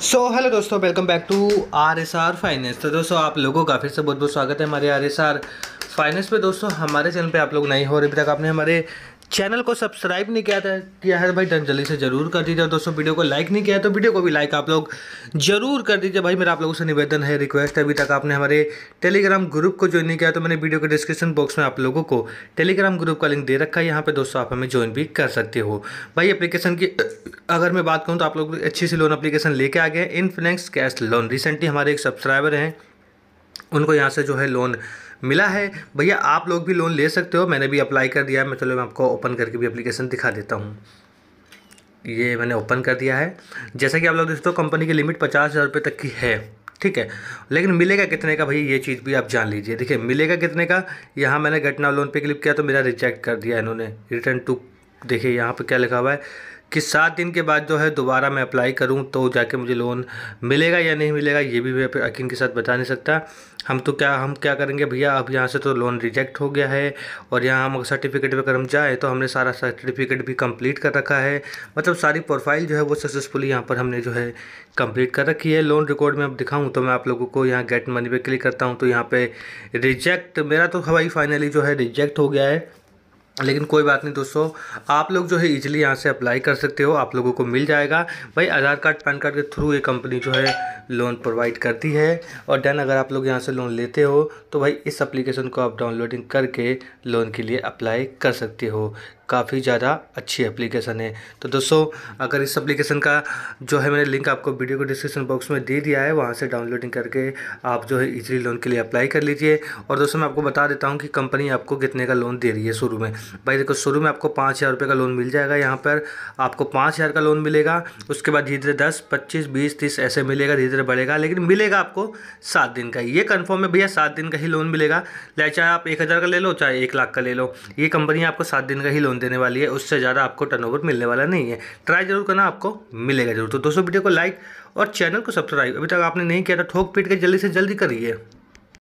सो so, hello दोस्तों welcome back to R S R finance तो दोस्तों आप लोगों का फिर से बहुत बहुत स्वागत है हमारे आर एस आर फाइनेंस पे दोस्तों हमारे चैनल पे आप लोग नए हो और अभी तक आपने हमारे चैनल को सब्सक्राइब नहीं किया था किया है भाई जल्दी से जरूर कर दीजिए और दोस्तों वीडियो को लाइक नहीं किया तो वीडियो को भी लाइक आप लोग जरूर कर दीजिए भाई मेरा आप लोगों से निवेदन है रिक्वेस्ट है अभी तक आपने हमारे टेलीग्राम ग्रुप को ज्वाइन नहीं किया तो मैंने वीडियो के डिस्क्रिप्शन बॉक्स में आप लोगों को टेलीग्राम ग्रुप का लिंक दे रखा है यहाँ पर दोस्तों आप हमें ज्वाइन भी कर सकते हो भाई अप्लीकेशन की अगर मैं बात करूँ तो आप लोग अच्छी सी लोन अप्लीकेशन लेके आ गए इनफ्लेक्स कैश लोन रिसेंटली हमारे एक सब्सक्राइबर हैं उनको यहाँ से जो है लोन मिला है भैया आप लोग भी लोन ले सकते हो मैंने भी अप्लाई कर दिया है मैं चलो मैं आपको ओपन करके भी अप्लीकेशन दिखा देता हूँ ये मैंने ओपन कर दिया है जैसा कि आप लोग दोस्तों कंपनी की लिमिट पचास हज़ार रुपये तक की है ठीक है लेकिन मिलेगा कितने का भैया ये चीज़ भी आप जान लीजिए देखिए मिलेगा कितने का यहाँ मैंने घटना लोन पे क्लिक किया तो मेरा रिजेक्ट कर दिया इन्होंने रिटर्न टू देखिए यहाँ पे क्या लिखा हुआ है कि सात दिन के बाद जो है दोबारा मैं अप्लाई करूं तो जाके मुझे लोन मिलेगा या नहीं मिलेगा ये भी मैं यकीन के साथ बता नहीं सकता हम तो क्या हम क्या करेंगे भैया अब यहाँ से तो लोन रिजेक्ट हो गया है और यहाँ हम सर्टिफिकेट पर हम जाए तो हमने सारा सर्टिफिकेट भी कंप्लीट कर रखा है मतलब सारी प्रोफाइल जो है वो सक्सेसफुली यहाँ पर हमने जो है कंप्लीट कर रखी है लोन रिकॉर्ड में अब दिखाऊँ तो मैं आप लोगों को यहाँ गेट मनी पे क्लिक करता हूँ तो यहाँ पर रिजेक्ट मेरा तो हवाई फाइनली जो है रिजेक्ट हो गया है लेकिन कोई बात नहीं दोस्तों आप लोग जो है इजीली यहाँ से अप्लाई कर सकते हो आप लोगों को मिल जाएगा भाई आधार कार्ड पैन कार्ड के थ्रू ये कंपनी जो है लोन प्रोवाइड करती है और डन अगर आप लोग यहाँ से लोन लेते हो तो भाई इस एप्लीकेशन को आप डाउनलोडिंग करके लोन के लिए अप्लाई कर सकते हो काफ़ी ज़्यादा अच्छी एप्लीकेशन है तो दोस्तों अगर इस एप्लीकेशन का जो है मैंने लिंक आपको वीडियो को डिस्क्रिप्शन बॉक्स में दे दिया है वहाँ से डाउनलोडिंग करके आप जो है इजली लोन के लिए अप्लाई कर लीजिए और दोस्तों मैं आपको बता देता हूँ कि कंपनी आपको कितने का लोन दे रही है शुरू में भाई देखो शुरू में आपको पाँच हज़ार रुपये का लोन मिल जाएगा यहाँ पर आपको पाँच हज़ार का लोन मिलेगा उसके बाद धीरे धीरे दस पच्चीस बीस तीस ऐसे मिलेगा धीरे धीरे बढ़ेगा लेकिन मिलेगा आपको सात दिन का ये कन्फर्म है भैया सात दिन का ही लोन मिलेगा चाहे चाहे आप एक हज़ार का ले लो चाहे एक लाख का ले लो ये कंपनी आपको सात दिन का ही लोन देने वाली है उससे ज़्यादा आपको टर्नओवर मिलने वाला नहीं है ट्राई जरूर करना आपको मिलेगा जरूर तो दोस्तों वीडियो को लाइक और चैनल को सब्सक्राइब अभी तक आपने नहीं किया था ठोक पीट के जल्दी से जल्दी करिए